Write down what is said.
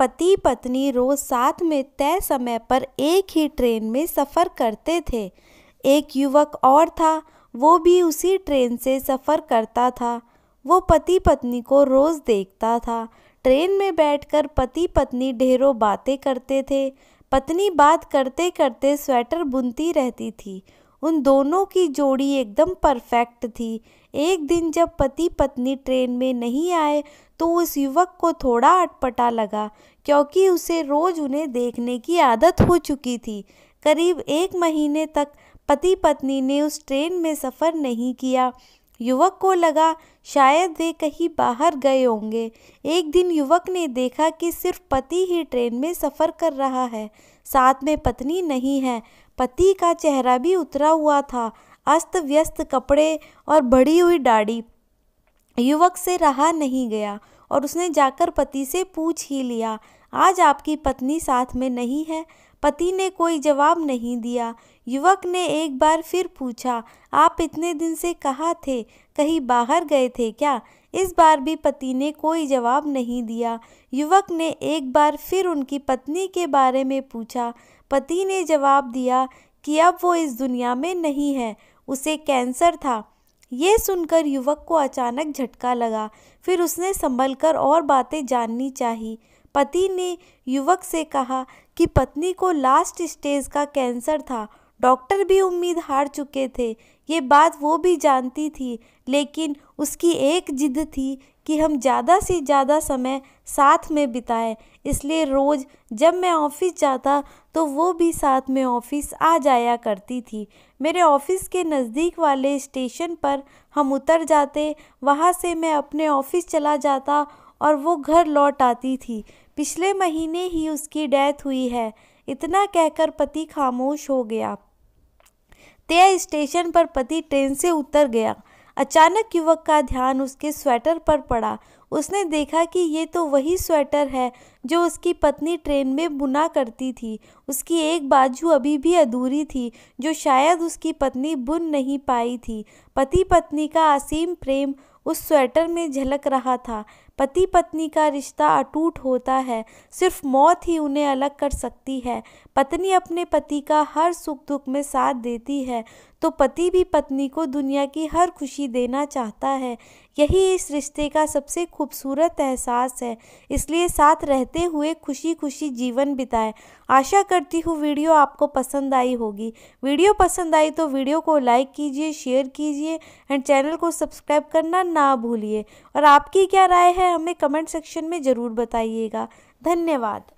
पति पत्नी रोज साथ में तय समय पर एक ही ट्रेन में सफ़र करते थे एक युवक और था वो भी उसी ट्रेन से सफ़र करता था वो पति पत्नी को रोज़ देखता था ट्रेन में बैठकर पति पत्नी ढेरों बातें करते थे पत्नी बात करते करते स्वेटर बुनती रहती थी उन दोनों की जोड़ी एकदम परफेक्ट थी एक दिन जब पति पत्नी ट्रेन में नहीं आए तो उस युवक को थोड़ा अटपटा लगा क्योंकि उसे रोज़ उन्हें देखने की आदत हो चुकी थी करीब एक महीने तक पति पत्नी ने उस ट्रेन में सफ़र नहीं किया युवक को लगा शायद वे कहीं बाहर गए होंगे एक दिन युवक ने देखा कि सिर्फ पति ही ट्रेन में सफ़र कर रहा है साथ में पत्नी नहीं है पति का चेहरा भी उतरा हुआ था अस्त व्यस्त कपड़े और बढ़ी हुई दाढ़ी युवक से रहा नहीं गया और उसने जाकर पति से पूछ ही लिया आज आपकी पत्नी साथ में नहीं है पति ने कोई जवाब नहीं दिया युवक ने एक बार फिर पूछा आप इतने दिन से कहाँ थे कहीं बाहर गए थे क्या इस बार भी पति ने कोई जवाब नहीं दिया युवक ने एक बार फिर उनकी पत्नी के बारे में पूछा पति ने जवाब दिया कि अब वो इस दुनिया में नहीं है उसे कैंसर था ये सुनकर युवक को अचानक झटका लगा फिर उसने संभल कर और बातें जाननी चाहिए पति ने युवक से कहा कि पत्नी को लास्ट स्टेज का कैंसर था डॉक्टर भी उम्मीद हार चुके थे ये बात वो भी जानती थी लेकिन उसकी एक जिद थी कि हम ज़्यादा से ज़्यादा समय साथ में बिताएं इसलिए रोज़ जब मैं ऑफ़िस जाता तो वो भी साथ में ऑफ़िस आ जाया करती थी मेरे ऑफ़िस के नज़दीक वाले स्टेशन पर हम उतर जाते वहाँ से मैं अपने ऑफ़िस चला जाता और वो घर लौट आती थी पिछले महीने ही उसकी डेथ हुई है इतना कहकर पति खामोश हो गया तय स्टेशन पर पति ट्रेन से उतर गया अचानक युवक का ध्यान उसके स्वेटर पर पड़ा उसने देखा कि ये तो वही स्वेटर है जो उसकी पत्नी ट्रेन में बुना करती थी उसकी एक बाजू अभी भी अधूरी थी जो शायद उसकी पत्नी बुन नहीं पाई थी पति पत्नी का असीम प्रेम उस स्वेटर में झलक रहा था पति पत्नी का रिश्ता अटूट होता है सिर्फ मौत ही उन्हें अलग कर सकती है पत्नी अपने पति का हर सुख दुख में साथ देती है तो पति भी पत्नी को दुनिया की हर खुशी देना चाहता है यही इस रिश्ते का सबसे खूबसूरत एहसास है इसलिए साथ रहते हुए खुशी खुशी जीवन बिताएं आशा करती हूँ वीडियो आपको पसंद आई होगी वीडियो पसंद आई तो वीडियो को लाइक कीजिए शेयर कीजिए एंड चैनल को सब्सक्राइब करना ना भूलिए और आपकी क्या राय है हमें कमेंट सेक्शन में ज़रूर बताइएगा धन्यवाद